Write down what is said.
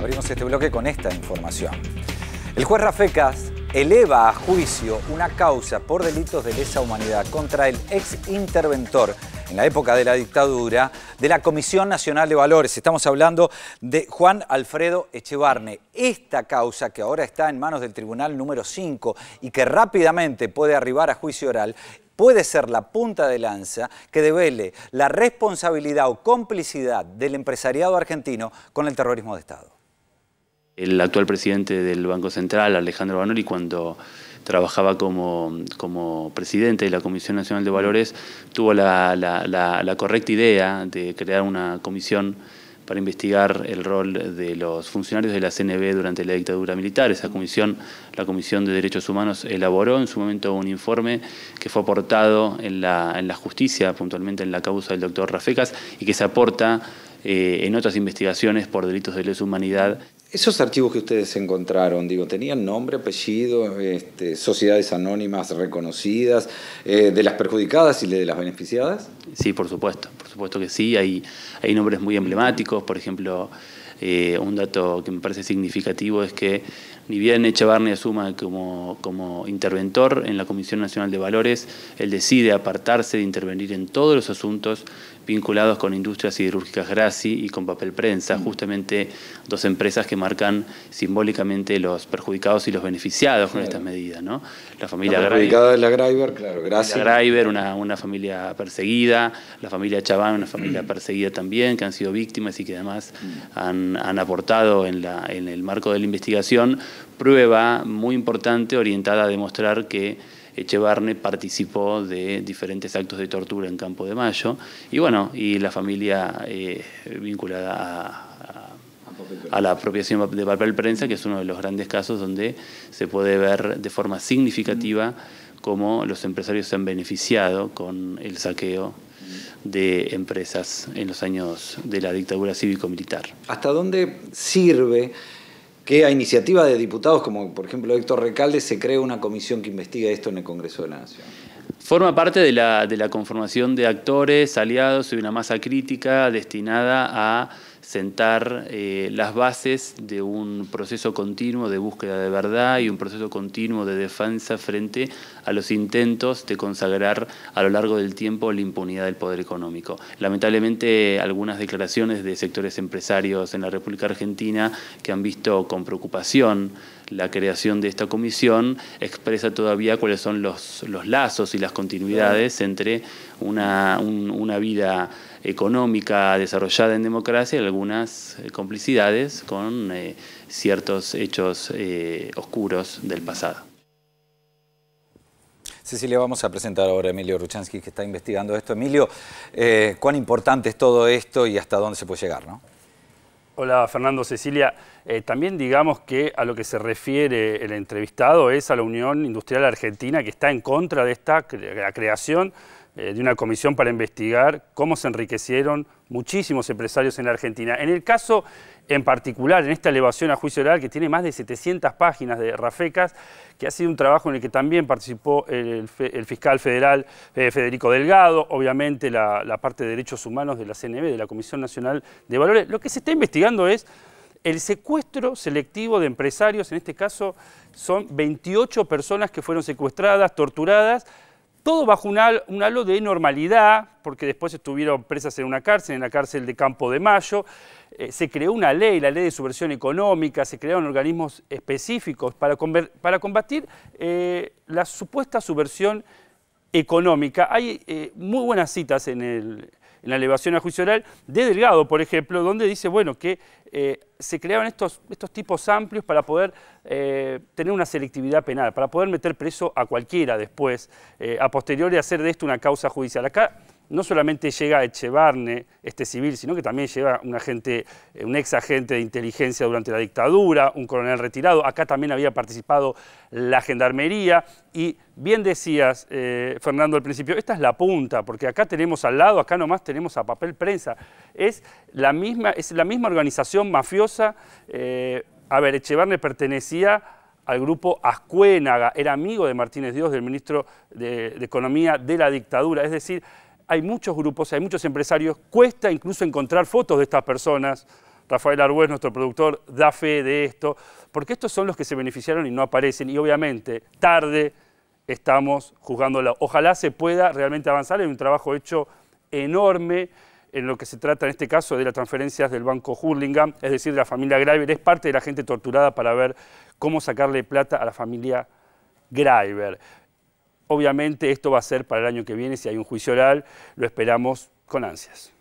Abrimos este bloque con esta información. El juez Rafecas eleva a juicio una causa por delitos de lesa humanidad contra el exinterventor, en la época de la dictadura de la Comisión Nacional de Valores. Estamos hablando de Juan Alfredo Echevarne. Esta causa que ahora está en manos del Tribunal número 5 y que rápidamente puede arribar a juicio oral puede ser la punta de lanza que devele la responsabilidad o complicidad del empresariado argentino con el terrorismo de Estado el actual presidente del Banco Central, Alejandro Banoli, cuando trabajaba como, como presidente de la Comisión Nacional de Valores, tuvo la, correcta idea de crear una comisión para investigar el rol de los funcionarios de la CNB durante la dictadura militar. Esa comisión, la Comisión de Derechos Humanos, elaboró en su momento un informe que fue aportado en la, justicia, puntualmente en la causa del doctor Rafecas, y que se aporta eh, en otras investigaciones por delitos de lesa humanidad. Esos archivos que ustedes encontraron, digo, ¿tenían nombre, apellido, este, sociedades anónimas reconocidas, eh, de las perjudicadas y de las beneficiadas? Sí, por supuesto, por supuesto que sí. Hay, hay nombres muy emblemáticos, por ejemplo, eh, un dato que me parece significativo es que ni bien Echevarría asuma como, como interventor en la Comisión Nacional de Valores, él decide apartarse de intervenir en todos los asuntos vinculados con Industrias Siderúrgicas Graci y con Papel Prensa, mm. justamente dos empresas que marcan simbólicamente los perjudicados y los beneficiados con estas medidas. ¿no? La familia perjudicada la Graiber, claro, gracias. La Graiber, una, familia perseguida, la familia Chaván, una familia mm. perseguida también, que han sido víctimas y que además mm. han, aportado en, la, en el marco de la investigación prueba muy importante orientada a demostrar que Echevarne participó de diferentes actos de tortura en Campo de Mayo y bueno, y la familia eh, vinculada a, a, la apropiación de papel prensa, que es uno de los grandes casos donde se puede ver de forma significativa cómo los empresarios se han beneficiado con el saqueo de empresas en los años de la dictadura cívico-militar. ¿Hasta dónde sirve? que a iniciativa de diputados como por ejemplo Héctor Recalde se crea una comisión que investiga esto en el Congreso de la Nación. Forma parte de la, de la conformación de actores, aliados y una masa crítica destinada a sentar eh, las bases de un proceso continuo de búsqueda de verdad y un proceso continuo de defensa frente a los intentos de consagrar a lo largo del tiempo la impunidad del poder económico. Lamentablemente, algunas declaraciones de sectores empresarios en la República Argentina que han visto con preocupación la creación de esta comisión expresa todavía cuáles son los, lazos y las continuidades entre una, vida económica desarrollada en democracia y algunas eh, complicidades con eh, ciertos hechos eh, oscuros del pasado. Cecilia, vamos a presentar ahora a Emilio Ruchansky que está investigando esto. Emilio, ¿cuán importante es todo esto y hasta dónde se puede llegar? ¿no? Hola Fernando, Cecilia. Eh, también digamos que a lo que se refiere el entrevistado es a la Unión Industrial Argentina que está en contra de esta la creación eh, de una comisión para investigar cómo se enriquecieron muchísimos empresarios en la Argentina. En el caso en particular, en esta elevación a juicio oral que tiene más de 700 páginas de Rafecas, que ha sido un trabajo en el que también participó el, fiscal federal eh, Federico Delgado, obviamente la, la parte de Derechos Humanos de la CNB, de la Comisión Nacional de Valores. Lo que se está investigando es el secuestro selectivo de empresarios, en este caso son 28 personas que fueron secuestradas, torturadas, todo bajo un, halo de normalidad, porque después estuvieron presas en una cárcel, en la cárcel de Campo de Mayo. Eh, se creó una ley, la ley de subversión económica, se crearon organismos específicos para, combatir eh, la supuesta subversión económica. Hay eh, muy buenas citas en el, en la elevación a juicio oral de Delgado, por ejemplo, donde dice, bueno, que eh, se creaban estos, estos, tipos amplios para poder eh, tener una selectividad penal, para poder meter preso a cualquiera después, eh, a posteriori hacer de esto una causa judicial. Acá no solamente llega a Echevarne, este civil, sino que también lleva un agente, eh, un ex agente de inteligencia durante la dictadura, un coronel retirado, acá también había participado la gendarmería, y bien decías, eh, Fernando, al principio, esta es la punta, porque acá tenemos al lado, acá nomás tenemos a papel prensa, es la misma, es la misma organización mafiosa, eh, a ver, Echevarne pertenecía al grupo Ascuénaga, era amigo de Martínez Dios, del ministro de, de Economía de la dictadura, es decir, hay muchos grupos, hay muchos empresarios, cuesta incluso encontrar fotos de estas personas. Rafael Arbuez, nuestro productor, da fe de esto, porque estos son los que se beneficiaron y no aparecen. Y obviamente, tarde estamos juzgándola. Ojalá se pueda realmente avanzar en un trabajo hecho enorme en lo que se trata en este caso de las transferencias del banco Hurlingham, es decir, de la familia Greiber. Es parte de la gente torturada para ver cómo sacarle plata a la familia Greiber. Obviamente esto va a ser para el año que viene, si hay un juicio oral, lo esperamos con ansias.